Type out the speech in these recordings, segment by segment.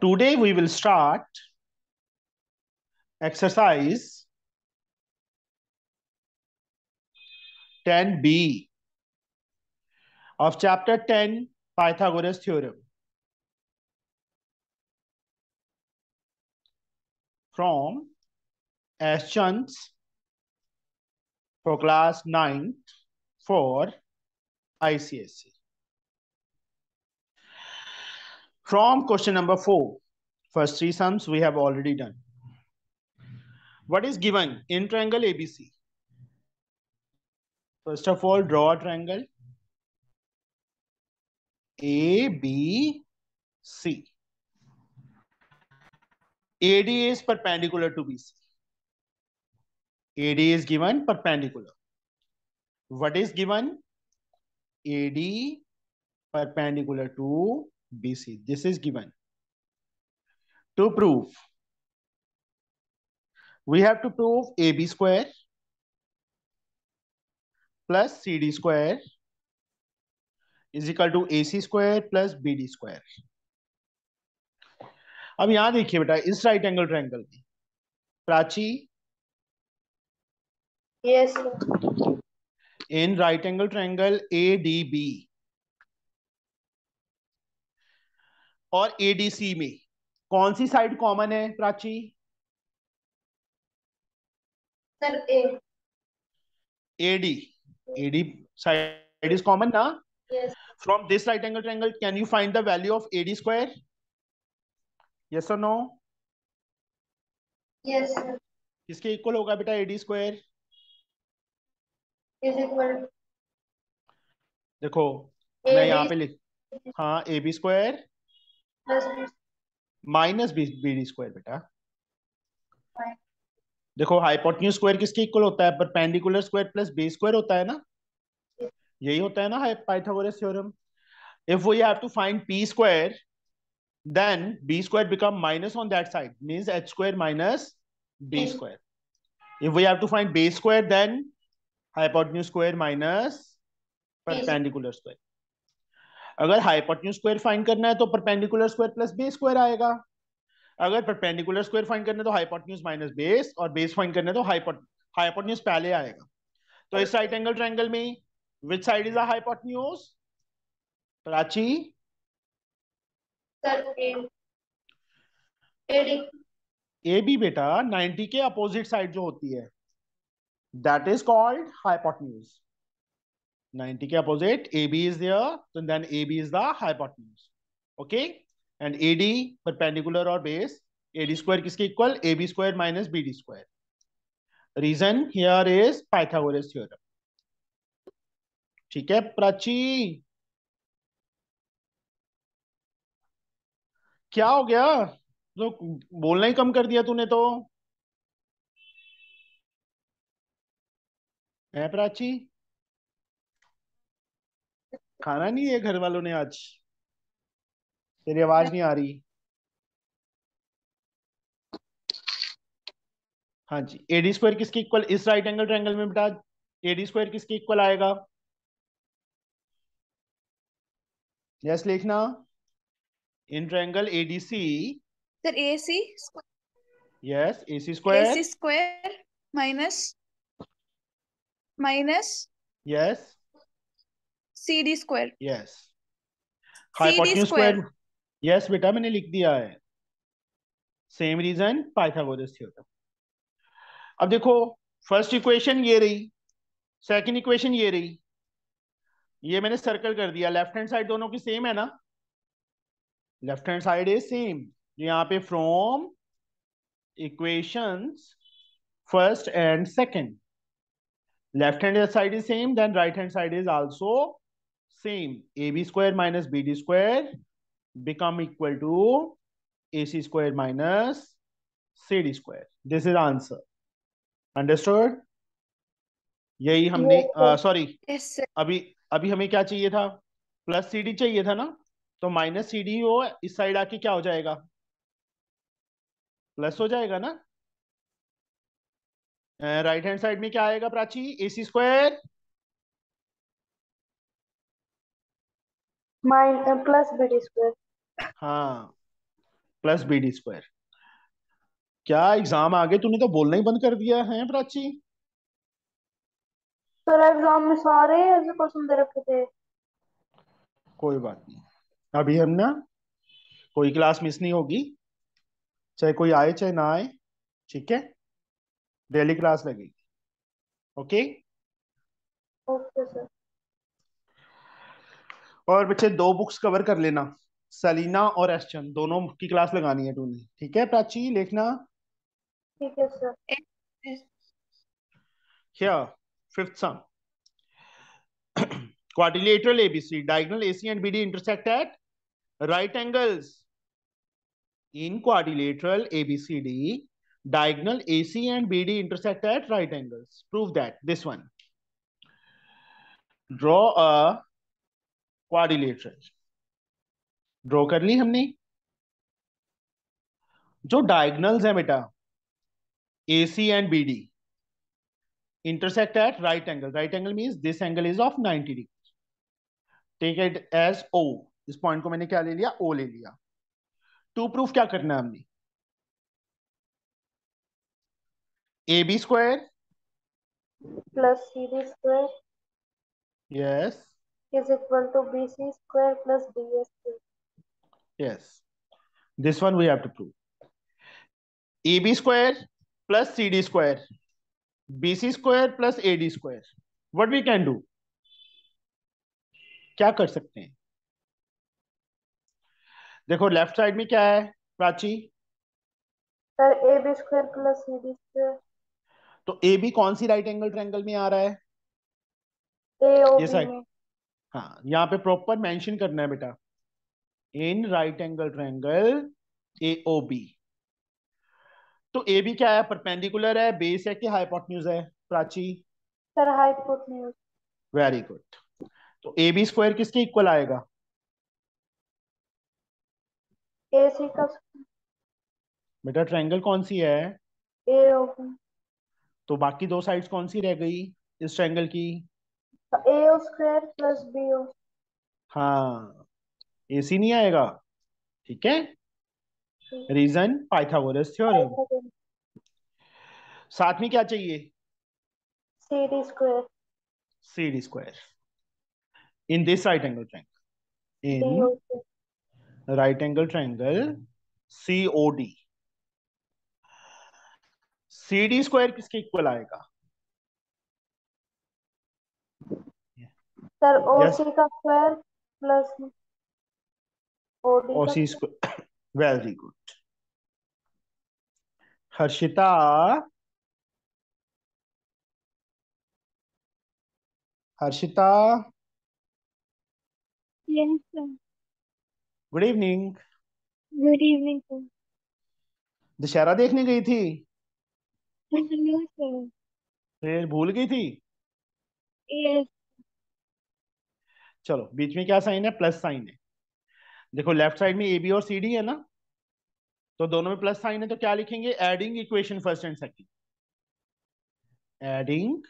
Today we will start exercise 10b of chapter 10 Pythagoras theorem from Ashans for class 9 for ICSE. from question number four, three sums we have already done. What is given in triangle ABC? First of all, draw a triangle ABC. AD is perpendicular to BC. AD is given perpendicular. What is given? AD perpendicular to BC. This is given. To prove, we have to prove AB square plus CD square is equal to AC square plus BD square. अब यहां देखिए बेटा इस right angle triangle में Prachi yes in right angle triangle A D B और ADC में कौन सी साइड कॉमन है Prachi sir A AD AD side is common ना from this right angle triangle can you find the value of AD square yes और no yes इसके equal होगा बेटा एडी स्क्वायर देखो AD. मैं यहाँ पे लिख हाँ A B square minus B D square बेटा देखो हाइपोटन्यू स्क्वायर किसके इक्वल होता है perpendicular square plus B square होता है ना यही होता है ना Pythagoras theorem if we have to find P square then B square become minus on that side means H square minus B square if we have to find B square then hypotenuse square minus perpendicular square अगर hypotenuse square find करना है तो perpendicular square plus base square आएगा अगर perpendicular square find करना है तो hypotenuse minus base और बेस फाइंड करना है तो हाइपोटन्यूज पहले आएगा तो इस राइट एंगल ट्रायंगल में which side is hypotenuse Prachi A B बेटा 90 के अपोजिट साइड जो होती है दैट इज कॉल्ड हाइपोटन्यूज़ 90 के अपोजिट AB इज देयर तो then AB is the hypotenuse okay and AD perpendicular और बेस AD स्क्वायर किसके equal AB square minus BD square reason here is Pythagoras theorem ठीक है प्राची क्या हो गया तो बोलना ही कम कर दिया तूने तो है प्राची खाना नहीं है घर वालों ने आज तेरी आवाज नहीं आ रही हाँ जी एडी स्क्वायर किसके इक्वल इस राइट एंगल ट्रायंगल में बेटा एडी स्क्वायर किसके इक्वल आएगा यस yes, लिखना in triangle ADC sir AC yes AC square AC square minus minus yes cd square yes hypotenuse square yes बेटा मैंने लिख दिया है सेम रीजन पाइथागोरस थ्योरम अब देखो फर्स्ट इक्वेशन ये रही सेकंड इक्वेशन ये रही ये मैंने सर्कल कर दिया लेफ्ट हैंड साइड दोनों की सेम है ना left hand side is same यहाँ पे from equations first and second left hand side is same then right hand side is also same ab square minus bd square become equal to ac square minus cd square this is answer understood यही हमने sorry uh, yes, sir. अभी अभी हमें क्या चाहिए था plus C D चाहिए था ना तो माइनस सी डी हो इस साइड आके क्या हो जाएगा प्लस हो जाएगा ना राइट हैंड साइड में क्या आएगा Prachi A C square mine plus B D square हाँ प्लस बी डी स्क्वायर क्या एग्जाम आ गए तूने तो बोलना ही बंद कर दिया है प्राची सर एग्जाम में सारे ऐसे क्वेश्चन दे रखे थे कोई बात नहीं अभी हम ना कोई क्लास मिस नहीं होगी चाहे कोई आए चाहे ना आए ठीक है डेली क्लास लगेगी ओके ओके सर और बच्चे दो बुक्स कवर कर लेना सलीना और एसचंद दोनों की क्लास लगानी है टू ने ठीक है प्राची लिखना ठीक है sir fifth sum quadrilateral ABC diagonal AC and BD intersect at right angles in quadrilateral ABCD diagonal AC and BD intersect at right angles prove that this one draw a quadrilateral draw कर ली हमने जो diagonals है बेटा A C and B D intersect at right angle right angle mean this angle is of ninety degree take at as O इस point को मैंने क्या ले लिया ओ ले लिया टू प्रूफ क्या करना है हमने A B square plus C B square yes is equal to BC square plus da square. Yes. This one we have to prove. AB square plus CD square. BC square plus AD square. What we can do? क्या कर सकते हैं देखो left side में क्या है Prachi sir A B square plus C D square तो A B कौन सी राइट एंगल ट्रायंगल में आ रहा है ये साइड हाँ यहाँ पे प्रॉपर मेंशन करना है बेटा in right angle triangle A O B तो ए बी क्या है परपेंडिकुलर है बेस है कि हाइपोटन्यूज है Prachi sir hypotenuse very good तो ए बी स्क्वायर किसके इक्वल आएगा ए सी का बेटा ट्रायंगल कौन सी है ए ओ बी तो बाकी दो साइड्स कौन सी रह गई इस ट्रायंगल की A square plus B O हाँ सी नहीं आएगा ठीक है रीजन पाइथागोरस थ्योरम साथ में क्या चाहिए CD square square in this right angle triangle in right angle triangle COD D square किसके इक्वल आएगा सर ओ सी का square plus O D O C square very good Harshita Harshita yes sir good evening good evening sir Dussehra देखने गई थी no sir फिर भूल गई थी यस चलो बीच में क्या साइन है प्लस साइन है देखो लेफ्ट साइड में ए बी और सी डी है ना तो दोनों में प्लस साइन है तो क्या लिखेंगे adding equation first and second adding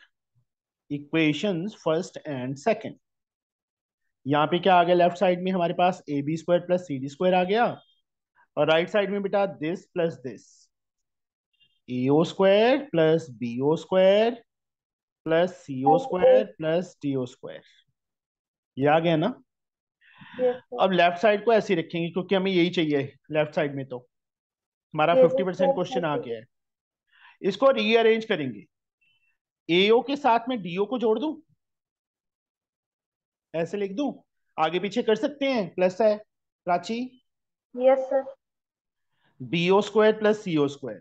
equations first and second यहाँ पे क्या आ गया लेफ्ट साइड में हमारे पास A B square plus C D square आ गया और राइट साइड में बेटा this plus this A O square plus B O square plus C O square plus D O square ये आ गया ना अब लेफ्ट साइड को ऐसे रखेंगे क्योंकि हमें यही चाहिए लेफ्ट साइड में तो हमारा फिफ्टी परसेंट क्वेश्चन आ गया है इसको रीअरेंज करेंगे एओ के साथ में डीओ को जोड़ दू ऐसे लिख दू आगे पीछे कर सकते हैं प्लस है Prachi yes sir BO square plus CO square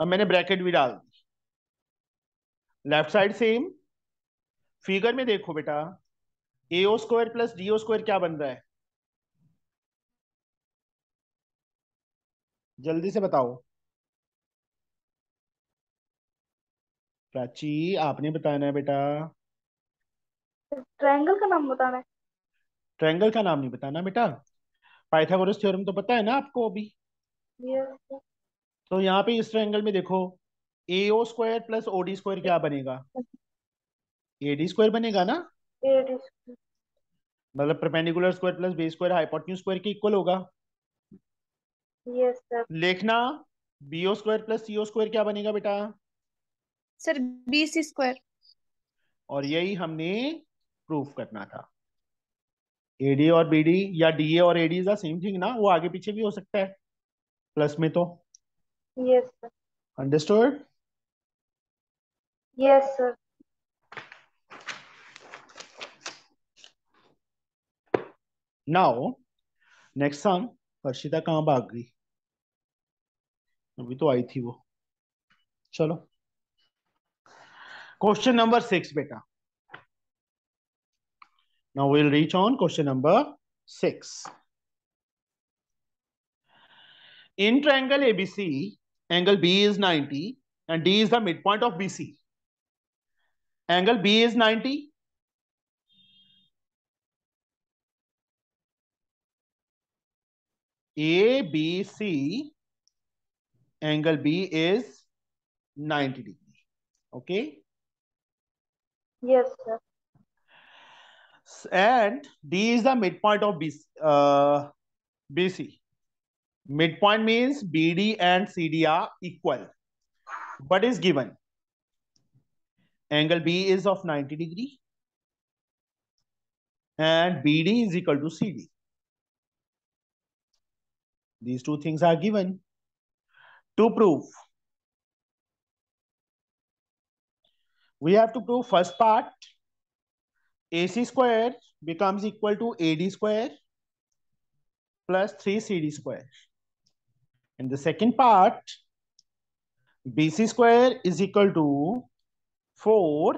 अब मैंने ब्रैकेट भी डाल दी लेफ्ट साइड सेम फिगर में देखो बेटा A O square plus D O square क्या बन रहा है जल्दी से बताओ प्राची आपने बताना है बेटा ट्रायंगल का नाम बताना है ट्रायंगल का नाम नहीं बताना बेटा पाइथागोरस थ्योरम तो पता है ना आपको अभी yes. तो यहाँ पे इस ट्रायंगल में देखो A O square plus OD square क्या बनेगा ए डी स्क्वायर बनेगा ना मतलब perpendicular square plus B square hypotenuse square के इक्वल होगा यस सर लिखना BO square plus CO square क्या बनेगा बेटा सर बीसी स्क्वायर और यही हमने प्रूफ करना था एडी और बीडी या डीए और AD is the same thing ना वो आगे पीछे भी हो सकता है प्लस में तो yes sir understood yes sir now next song Harshita कहाँ भाग गई अभी तो आई थी वो चलो क्वेश्चन नंबर सिक्स बेटा now will reach on question number six in triangle ABC angle B is 90 and d is the midpoint of bc angle B is ninety ABC, angle B is 90 degree. Okay? Yes, sir. And D is the midpoint of BC. Uh, BC. Midpoint means BD and CD are equal. What is given? Angle B is of 90 degree. And BD is equal to CD. These two things are given. To prove, we have to prove first part AC square becomes equal to AD square plus 3CD square. And the second part, BC square is equal to 4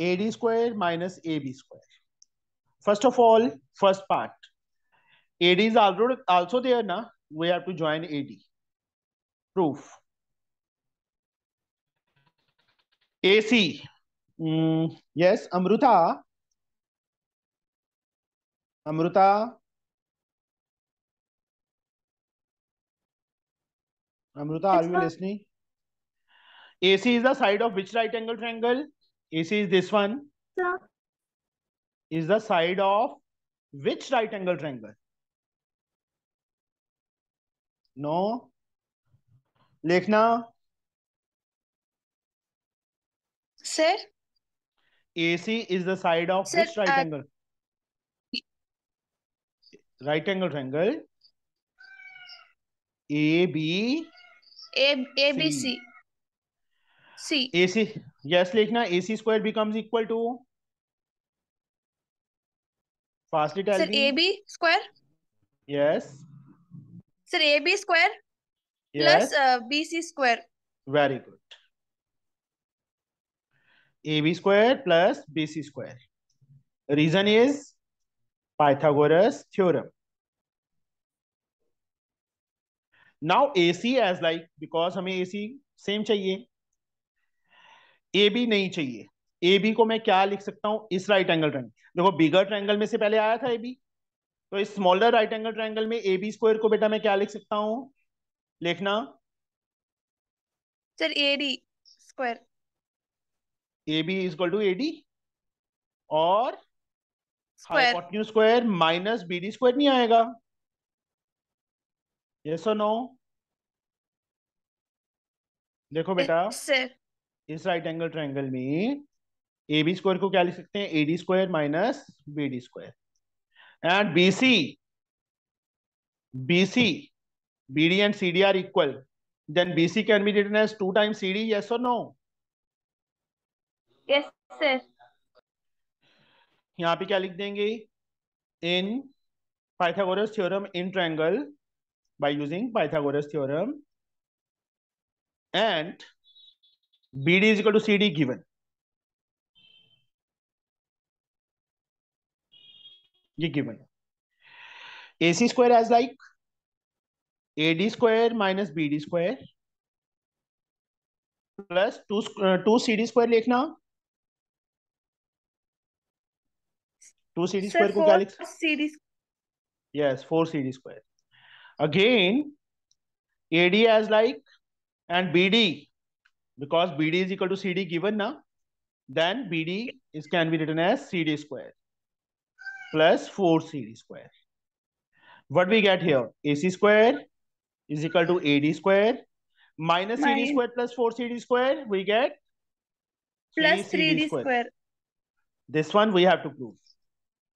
AD square minus AB square. First of all, first part. AD is also, also there na? We have to join AD. Proof. AC. Mm, yes, Amruta. Amruta. Amruta, are you listening? AC is the side of which right angle triangle? AC is this one. Sir. Is the side of which right angle triangle? No लिखना sir A C is the side of right angle right angle triangle A B A B C C A C yes लिखना A C square becomes equal to fastly tell me A B square yes Sir, AB square yes. plus uh, BC square. Very good. AB square plus BC square. Reason is Pythagoras theorem. Now AC as like because हमें AC same चाहिए AB नहीं चाहिए AB को मैं क्या लिख सकता हूं इस राइट एंगल ट्रायंगल देखो बिगर ट्रायंगल में से पहले आया था AB तो इस स्मॉलर राइट एंगल ट्राइंगल में ए बी स्क्वायर को बेटा मैं क्या लिख सकता हूँ लिखना sir A D square A B is equal to A D और hypotenuse square minus B D square नहीं आएगा यस और नो देखो eh, बेटा सर इस राइट एंगल ट्राइंगल में ए बी स्क्वायर को क्या लिख सकते हैं A D square minus B D square and BC, BC, BD and CD are equal, then BC can be written as 2 times CD, yes or no? Yes, sir. यहाँ पे क्या लिख देंगे in Pythagoras theorem in triangle by using Pythagoras theorem and BD is equal to CD given. ये given है A C square as like A D square minus B D square plus two C D square लिखना two C D square को क्या लिखना yes four C D square again A D as like and B D because B D is equal to C D given ना then B D is can be written as C D square plus 4cd square. What we get here? AC square is equal to AD square minus CD square plus 4CD square. We get plus 3D square. square. This one we have to prove.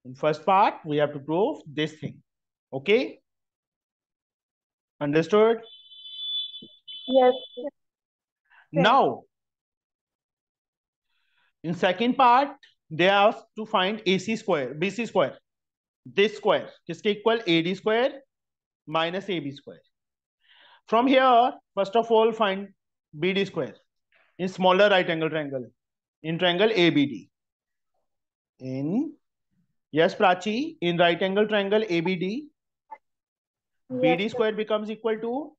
In first part, we have to prove this thing. Okay? Understood? Yes. Now, in second part, they asked to find AC square, BC square, this square, किसके equal AD square minus AB square. From here, first of all, find BD square in smaller right angle triangle, in triangle ABD. In yes, Prachi, in right angle triangle ABD, yes, BD sir. square becomes equal to.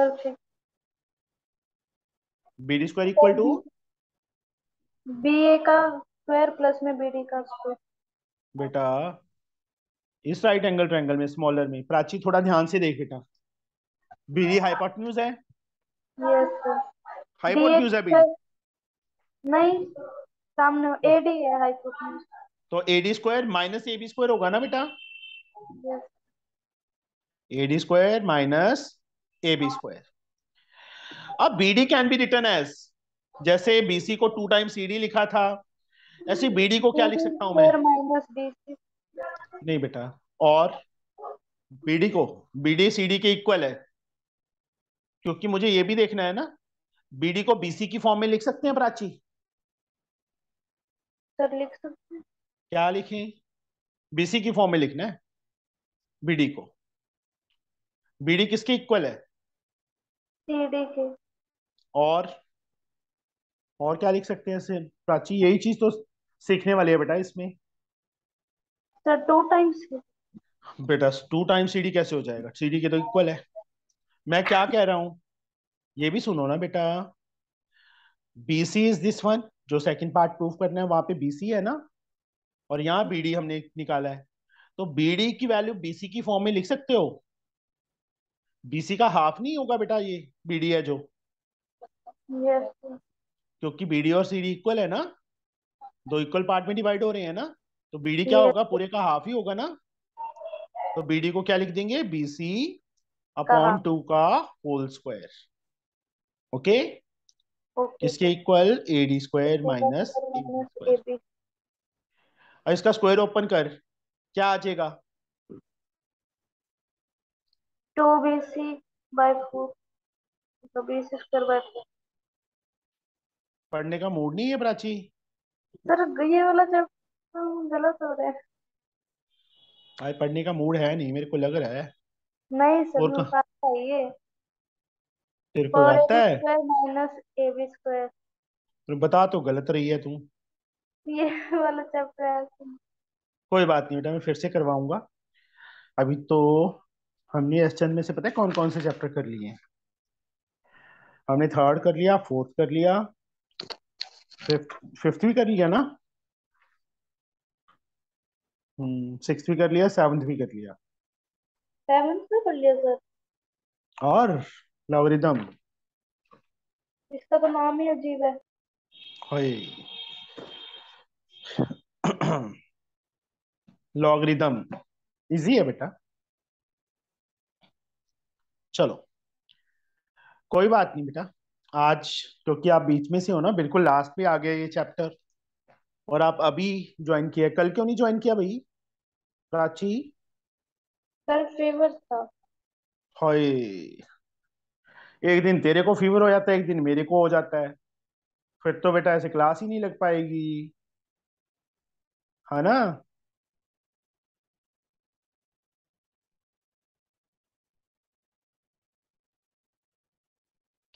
Okay. BD square equal to B A का square plus में B D का square बेटा इस right angle triangle में smaller में प्राची थोड़ा ध्यान से देख बेटा बीडी हाइपोटेन्यूज है यस सर हाइपोटेन्यूज है बीडी नहीं सामने एडी है हाइपोटेन्यूज तो AD square minus AB square होगा ना बेटा AD square minus A B square अब B D can be written as जैसे बीसी को टू टाइम सीडी लिखा था ऐसे बीडी hmm. को क्या लिख सकता हूं मैं नहीं बेटा और बीडी को बीडी सीडी के इक्वल है क्योंकि मुझे ये भी देखना है ना बीडी को बीसी की फॉर्म में लिख सकते हैं प्राची सर लिख सकते क्या लिखें बीसी की फॉर्म में लिखना है बीडी को बीडी किसके इक्वल है सीडी के और और क्या लिख सकते हैं सिर्फ प्राची यही चीज तो सीखने वाली है बेटा इसमें सर टू टाइम्स बेटा टू टाइम्स सीडी कैसे हो जाएगा सीडी के तो इक्वल है मैं क्या कह रहा हूं ये भी सुनो ना बेटा बीसी इज दिस वन जो सेकंड पार्ट प्रूफ करना है वहां पे बीसी है ना और यहाँ बीडी हमने निकाला है तो बीडी की वैल्यू बीसी की फॉर्म में लिख सकते हो बीसी का हाफ नहीं होगा बेटा ये बीडी है जो yes. क्योंकि बीडी और सीडी इक्वल है ना दो इक्वल पार्ट में डिवाइड हो रहे हैं ना तो बीडी क्या होगा पूरे का हाफ ही होगा ना तो बीडी को क्या लिख देंगे बीसी अपॉन टू का होल स्क्वायर ओके इसके equal A D square minus और इसका स्क्वायर ओपन कर क्या आ जाएगा two B C by four तो B C square by four पढ़ने का मूड नहीं है प्राची सर ये वाला जब गलत हो रहा है आज पढ़ने का मूड है नहीं मेरे को लग रहा है नहीं सर और का... तो- ये तेरे को आता है माइनस ए बी स्क्वायर बता तो गलत रही है तू ये वाला चैप्टर कोई बात नहीं बेटा मैं फिर से करवाऊंगा अभी तो हमने एस में से पता है कौन कौन से चैप्टर कर लिए हमने थर्ड कर लिया फोर्थ कर लिया फिफ्थ भी कर लिया ना सिक्स हम्म, भी कर लिया सेवंथ भी कर लिया सेवंथ भी कर लिया सर और लवरिदम इसका तो नाम ही अजीब है हाय लॉगरिदम इजी है बेटा चलो कोई बात नहीं बेटा आज क्योंकि आप बीच में से हो ना बिल्कुल लास्ट में आ गया ये चैप्टर और आप अभी ज्वाइन किया कल क्यों नहीं ज्वाइन किया भाई प्राची सर फीवर था हाय एक दिन तेरे को फीवर हो जाता है एक दिन मेरे को हो जाता है फिर तो बेटा ऐसे क्लास ही नहीं लग पाएगी है ना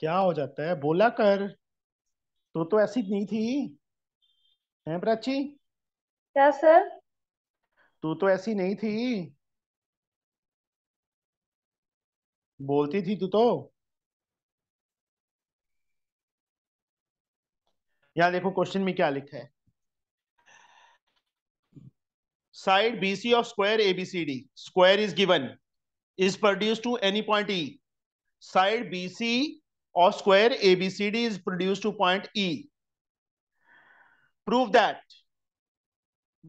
क्या हो जाता है बोला कर तू तो ऐसी नहीं थी हैं प्राची क्या सर तू तो ऐसी नहीं थी बोलती थी तू तो यहां देखो क्वेश्चन में क्या लिखा है side BC of square ABCD square is given is produce to any point E side BC of square ABCD is produced to point E. Prove that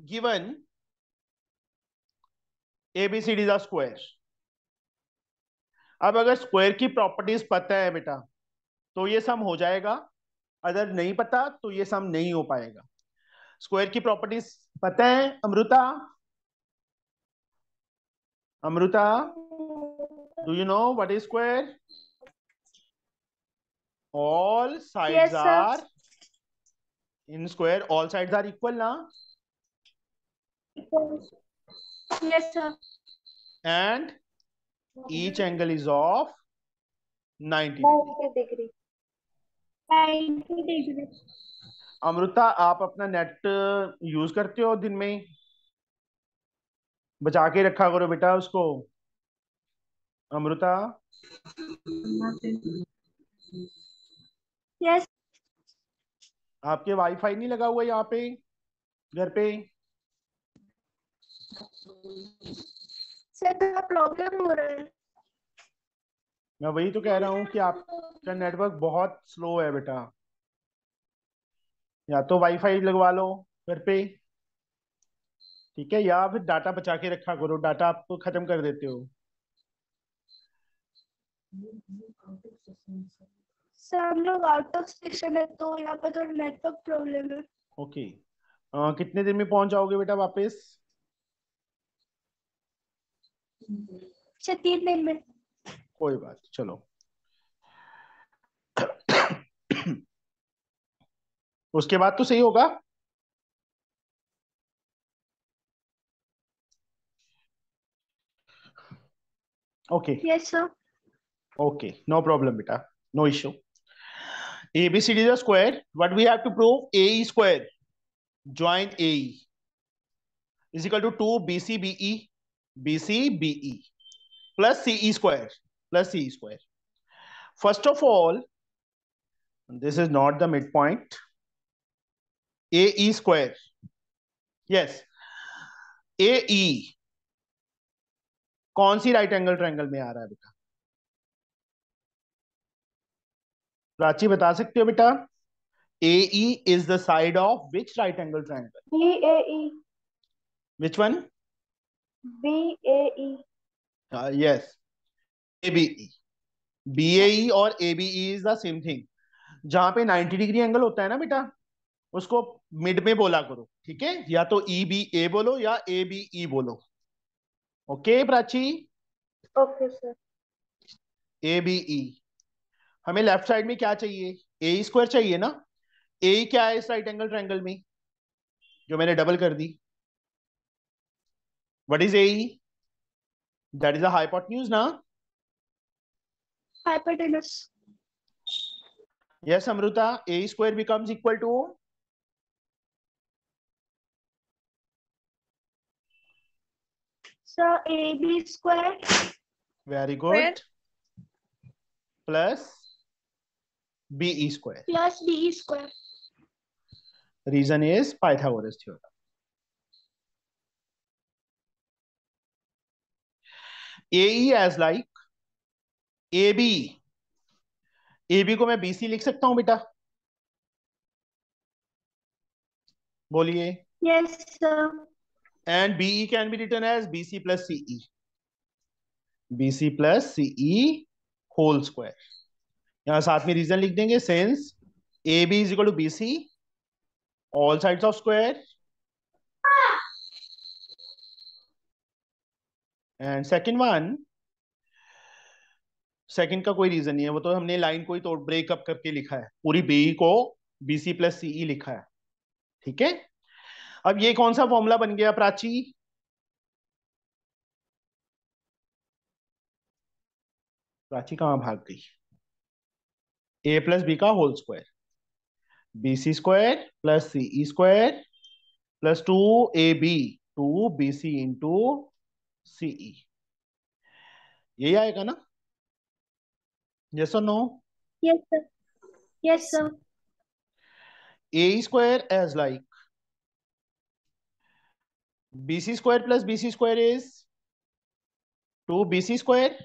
given ABCD is a square. अब अगर square की properties पता है बेटा तो ये सम हो जाएगा अगर नहीं पता तो ये सम नहीं हो पाएगा स्क्वायर की प्रॉपर्टीज पता है Amrita Amrita do you know what is square all sides are in square all sides are equal ना yes sir and each angle is of 90 degree Amrita आप अपना नेट यूज uh, करते हो दिन में बचा के रखा करो बेटा उसको अमृता yes. आपके वाईफाई नहीं लगा हुआ यहाँ पे घर पे प्रॉब्लम हो रहा है मैं वही तो कह रहा हूँ कि आपका नेटवर्क बहुत स्लो है बेटा या तो वाईफाई लगवा लो घर पे ठीक है या फिर डाटा बचा के रखा करो डाटा आप खत्म कर देते हो सर हम लोग आउट ऑफ स्टेशन है तो यहाँ पर थोड़ा नेटवर्क प्रॉब्लम है ओके okay. कितने दिन में पहुंच जाओगे बेटा वापस अच्छा तीन दिन में कोई बात चलो उसके बाद तो सही होगा okay yes sir okay no problem बेटा no issue ABCD is a square. What we have to prove? AE square. Joint AE is equal to 2 BCBE, BCBE plus CE square, plus CE square. First of all, this is not the midpoint. AE square. Yes. AE कौन सी right angle triangle में आ रहा है बेटा प्राची बता सकते हो बेटा A is the side of which right angle triangle B A which one B A yes A B E B A और A B E is the same thing जहां पे 90 डिग्री एंगल होता है ना बेटा उसको मिड में बोला करो ठीक है या तो ई बी ए बोलो या ए बी ई बोलो okay Prachi okay sir A B E हमें लेफ्ट साइड में क्या चाहिए ए स्क्वायर चाहिए ना ए क्या है इस राइट एंगल ट्रैंगल में जो मैंने डबल कर दी what is A that is hypotenuse ना yes Amrita A square becomes equal to A B square very good plus b e square plus b e square reason is pythagoras theorem ae as like ab ab को मैं bc लिख सकता हूं बेटा बोलिए yes sir and BE can be written as BC plus CE BC plus CE whole square यहाँ साथ में रीजन लिख देंगे since A B is equal to B C all side of square and second one second का कोई reason नहीं है वो तो हमने लाइन को ही तोड़ ब्रेकअप करके लिखा है पूरी बी को बी सी प्लस सीई लिखा है ठीक है अब ये कौन सा फॉर्मूला बन गया प्राची प्राची कहां भाग गई ए प्लस बी का whole square B C square plus C E square plus two A B two B C into C E यही आएगा ना यस और no yes sir yes sir A square as like B C square is two B C square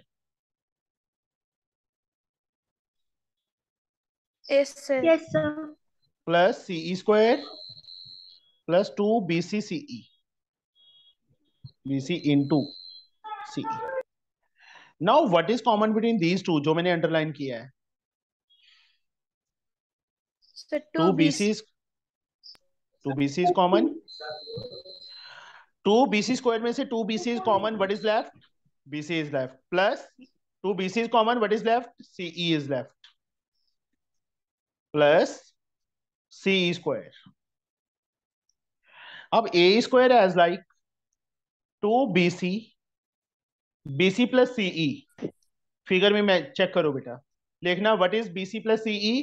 Yes, sir. Yes, sir. Plus C E square plus two B C C E. B C into C E. Now, what is common between these two जो मैंने underline किया है? Two B C is B C is common. Two B C square में से B C is common. What is left? B C is left. Plus two B C is common. What is left? C E is left. Plus C square अब A square as like two B C B C plus CE figure में मैं check करो बेटा लिखना what is B C plus CE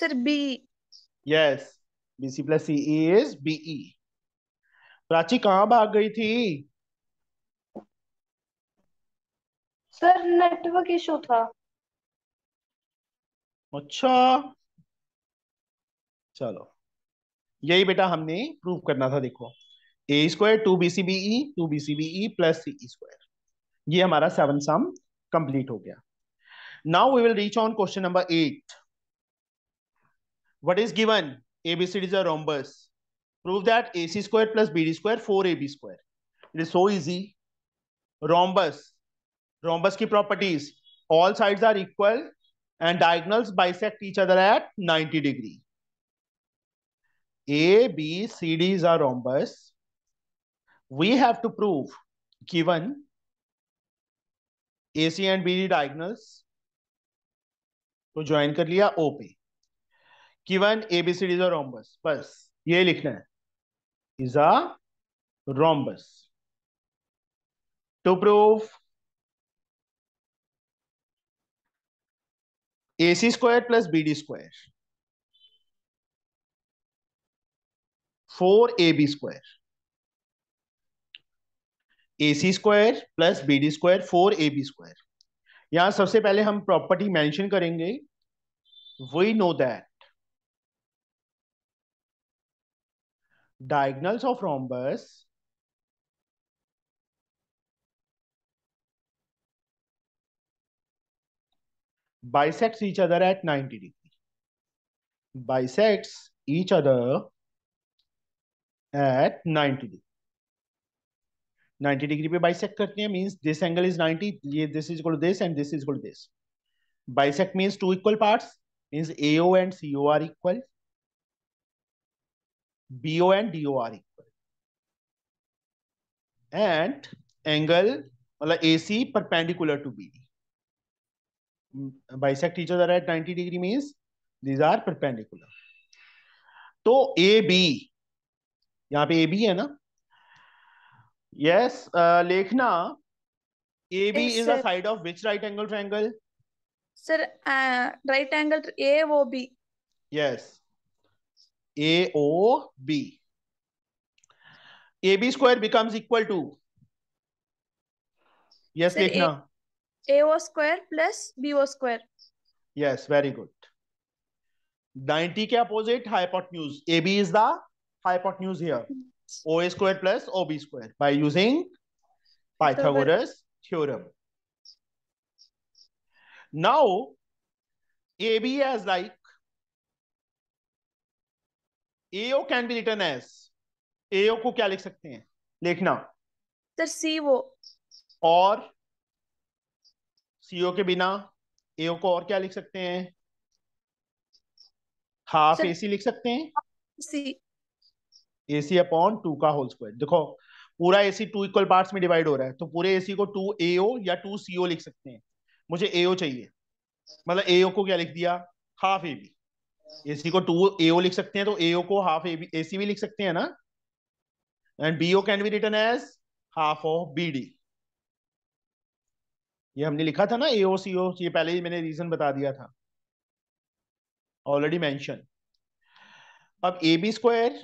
sir B yes B C plus CE is BE Prachi कहां भाग गई थी सर नेटवर्क इशू था अच्छा चलो यही बेटा हमने प्रूव करना था देखो A square two B C BE two B C BE plus C square ये हमारा सेवन सम कंप्लीट हो गया now we will reach on question number eight what is given A B C D's a prove that A C square plus B D square four A B square it is so easy rhombus rhombus की properties all side are equal and diagonals bisect each other at 90 degree. A, B, C, D is a rhombus. We have to prove given AC and BD diagonals to को join कर लिया O पे given is a rhombus bas ye likhna hai is a rhombus to prove A C square plus B D square four A B square A C square plus B D square four A B square यहां सबसे पहले हम property mention करेंगे we know that diagonals of rhombus bisects each other at 90 degree bisects each other at 90 degree 90 degree pe bisect karte hain means this angle is 90 ye this is equal to this and this is equal to this bisect means two equal parts means AO and CO are equal BO and DO are equal and angle matlab AC perpendicular to BD hmm, bisect each other at 90 degree means these are perpendicular. तो A B यहाँ पे ए B है ना yes yes, uh, Lekhna A B is a side of which right angle triangle sir right angle A O B yes A O B A B square becomes equal to yes Lekhna a o square plus b o square. Yes, very good. 90 के opposite hypotenuse. AB is the hypotenuse here. OA square plus OB square by using Pythagoras theorem. Now, AB as like AO can be written as AO को क्या लिख सकते हैं? लिखना. Sir सी वो. और CO के बिना एओ को और क्या लिख सकते हैं हाफ ए सी लिख सकते हैं ए सी अपॉन टू का होल स्क्वायर देखो पूरा A C two equal part में डिवाइड हो रहा है तो पूरे ए सी को टू एओ या टू सीओ लिख सकते हैं मुझे एओ चाहिए मतलब एओ को क्या लिख दिया हाफ ए बी ए सी को टू एओ लिख सकते हैं तो एओ को हाफ ए बी ए सी भी लिख सकते हैं ना and BO can be written as half of B D ये हमने लिखा था ना ए सी ओ ये पहले ही मैंने रीजन बता दिया था ऑलरेडी मैंशन अब A B square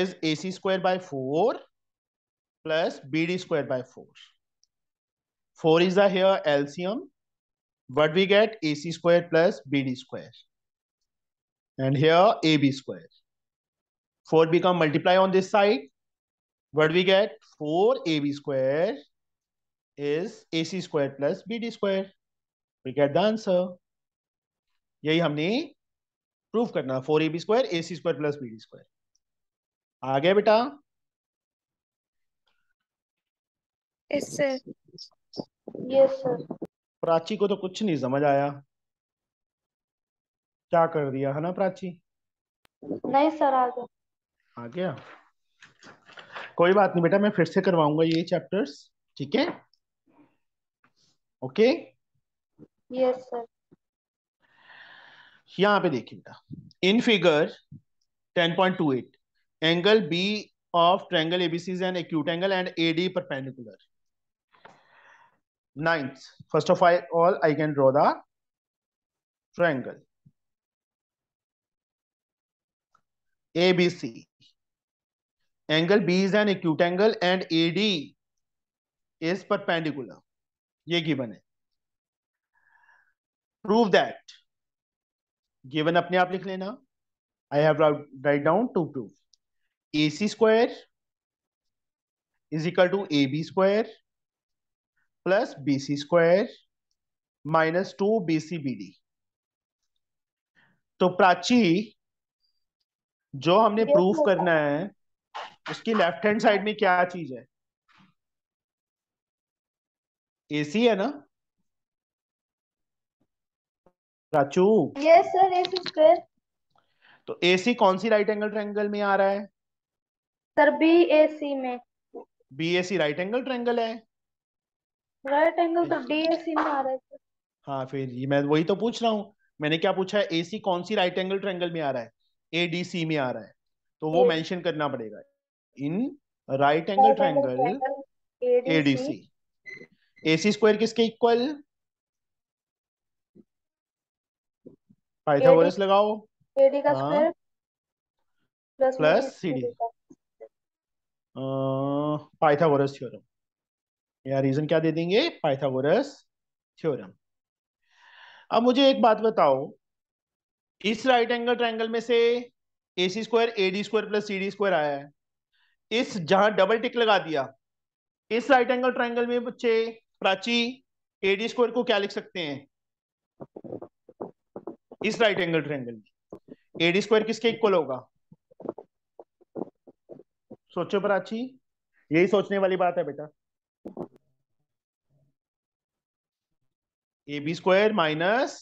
is A C square by four plus B D square by four four is there LCM what we get A C square plus B D square and here A B square four become multiply on this side what we get four A B square is AC square plus BD square. We get the answer. यही हमने proof करना four A B square A C square plus B D square आ गया बेटा yes sir yes sir Prachi को तो कुछ नहीं समझ आया क्या कर दिया है ना प्राची नहीं सर आ गया आ गया कोई बात नहीं बेटा मैं फिर से करवाऊंगा ये चैप्टर्स ठीक है ओके यस सर यहां पे देखिएगा in figure 10.28 angle B of triangle ABC is acute angle and AD perpendicular ninth first of all I can draw the triangle ABC angle B is an acute angle and AD is perpendicular ये given है prove that given अपने आप लिख लेना I have write down to prove A C square is equal to A B square plus B C square minus two B C B D तो प्राची जो हमने proof करना है उसकी लेफ्ट हैंड साइड में क्या चीज है एसी है ना Raju yes sir AC square तो एसी कौन सी राइट एंगल ट्रायंगल में आ रहा है सर बी ए सी में B A C right angle triangle है राइट एंगल तो डी ए सी में आ रहा है हाँ फिर ये मैं वही तो पूछ रहा हूँ मैंने क्या पूछा है एसी कौन सी राइट एंगल ट्रायंगल में आ रहा है ए डी सी में आ रहा है तो वो मेंशन करना पड़ेगा in right angle triangle ADC A C square किसके इक्वल पाइथागोरस लगाओ का square plus CD Pythagoras theorem या रीजन क्या दे देंगे पाइथागोरस थ्योरम अब मुझे एक बात बताओ इस राइट एंगल ट्रायंगल में से A C square A D square plus C D square आया है इस जहां डबल टिक लगा दिया इस राइट एंगल ट्रायंगल में बच्चे प्राची एडी स्क्वायर को क्या लिख सकते हैं इस राइट एंगल ट्रेंगल में एडी स्क्वायर किसके इक्वल होगा सोचो प्राची यही सोचने वाली बात है बेटा A B square minus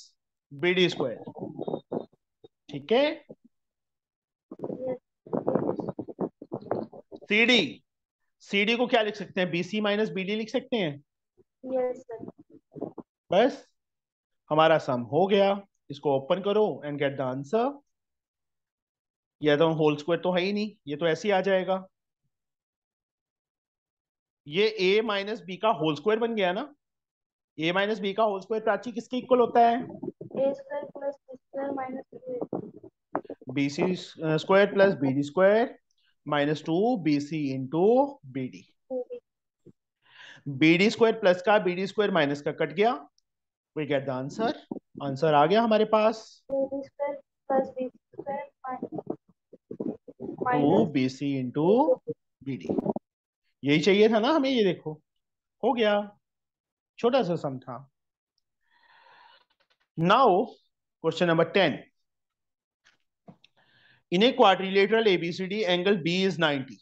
B D square ठीक है सी डी सी डी को क्या लिख सकते हैं B C minus B D लिख सकते हैं बस हमारा सम हो गया इसको ओपन करो एंड गेट द आंसर ये तो होल स्क्वायर तो है ही नहीं ये तो ऐसे ही आ जाएगा ये ए माइनस बी का होल स्क्वायर बन गया ना ए माइनस बी का होल स्क्वायर प्राची किसके इक्वल होता है B C square plus B D square minus two B C into B D B D square plus का बी डी स्क्वायर माइनस का कट गया we get the answer answer आ गया हमारे पास two B C into B D यही चाहिए था ना हमें ये देखो हो गया छोटा सा सम था now question number ten in a quadrilateral ABCD angle B is ninety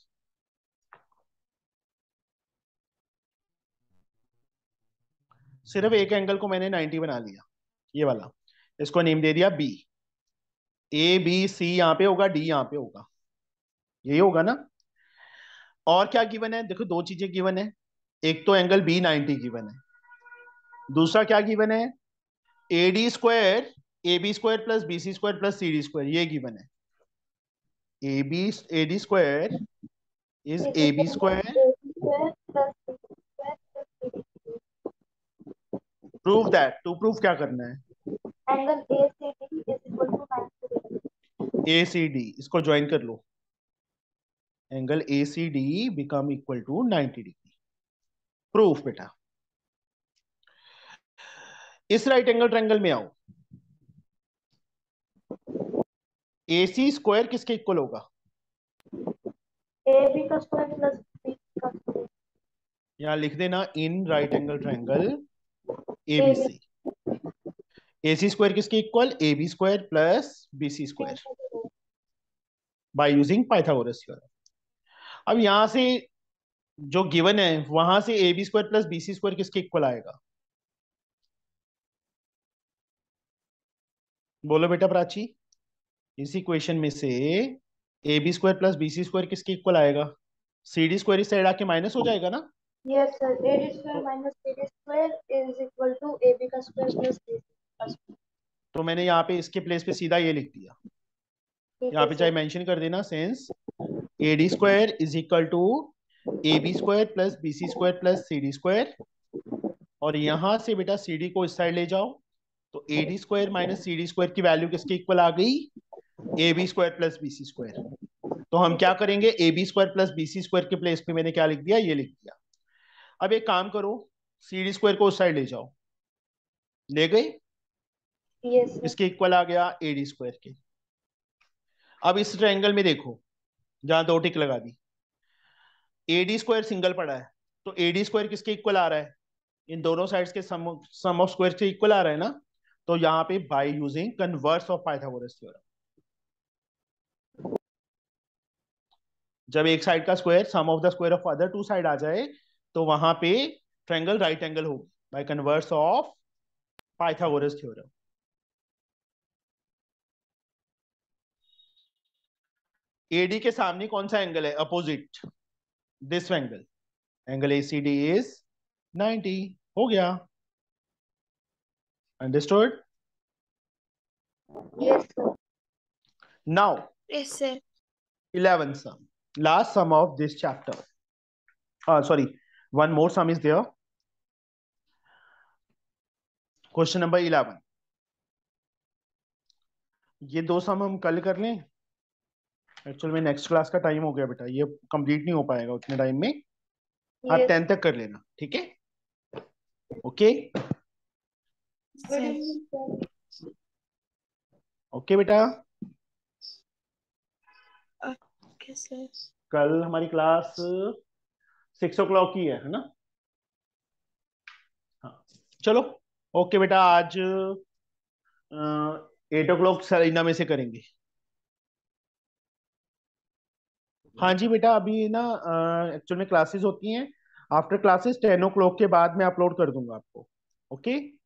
सिर्फ एक एंगल को मैंने 90 बना लिया ये वाला इसको नेम दे दिया बी ए बी सी यहाँ पे होगा डी यहाँ पे होगा यही होगा ना और क्या गिवन है देखो दो चीजें गिवन है एक तो एंगल बी 90 गिवन है दूसरा क्या गिवन है A D square A B square plus B C square plus C D square ये गिवन है A B A D square is A B square prove that to prove क्या करना है angle A C D इसको join कर लो angle A C D become equal to 90 degree proof बेटा इस राइट एंगल ट्रायंगल में आओ ए सी स्क्वायर किसके इक्वल होगा ए बी का स्क्वायर प्लस बी का स्क्वायर यहां लिख देना in right angle triangle A B C A C square किसके equal A B square plus B C square by using Pythagoras theorem अब यहां से जो गिवन है वहां से A B square plus B C square किसके इक्वल आएगा बोलो बेटा प्राची इस इक्वेशन में से A B square plus B C square किसके इक्वल आएगा सी डी स्क्वायर इस साइड आके माइनस हो जाएगा ना Yes, sir. AD square minus square is equal to AB का square plus AC का square. तो मैंने यहाँ पे इसके प्लेस पे सीधा ये लिख दिया यहाँ पे चाहे मेंशन कर देना since A square is equal to A B square plus B C square plus C D square और यहाँ से बेटा सी डी को इस साइड ले जाओ तो A D square minus C D square की वैल्यू किसके इक्वल आ गई A B square plus B C square तो हम क्या करेंगे A B square plus B C square के प्लेस पे मैंने क्या लिख दिया ये लिख दिया अब एक काम करो सीडी स्क्वायर को उस साइड ले जाओ ले गई yes, इसके इक्वल आ गया एडी स्क्वायर के अब इस ट्रायंगल में देखो जहां दो टिक लगा दी एडी स्क्वायर सिंगल पड़ा है तो एडी स्क्वायर किसके इक्वल आ रहा है इन दोनों साइड्स के सम सम ऑफ स्क्वायर के इक्वल आ रहा है ना तो यहाँ पे by using converse of Pythagoras theorem जब एक साइड का square sum of the square of other two side आ जाए तो वहां पे ट्रेंगल राइट एंगल हो by converse of Pythagoras theorem AD के सामने कौन सा एंगल है opposite this angle angle A C D is 90 हो गया understood now eleven sum last sum of this chapter sorry one more sum is there question number eleven ये दो सम हम कल कर लें एक्चुअल में नेक्स्ट क्लास का टाइम हो गया बेटा ये कंप्लीट नहीं हो पाएगा उतने टाइम में yes. आप टेन तक कर लेना ठीक है ओके ओके बेटा okay, कल हमारी क्लास सिक्स ओ क्लॉक ही है है ना हाँ चलो ओके बेटा आज एट ओ क्लॉक सरीना में से करेंगे हाँ जी बेटा अभी ना एक्चुअल में क्लासेस होती हैं after classes ten o'clock के बाद मैं अपलोड कर दूंगा आपको ओके okay?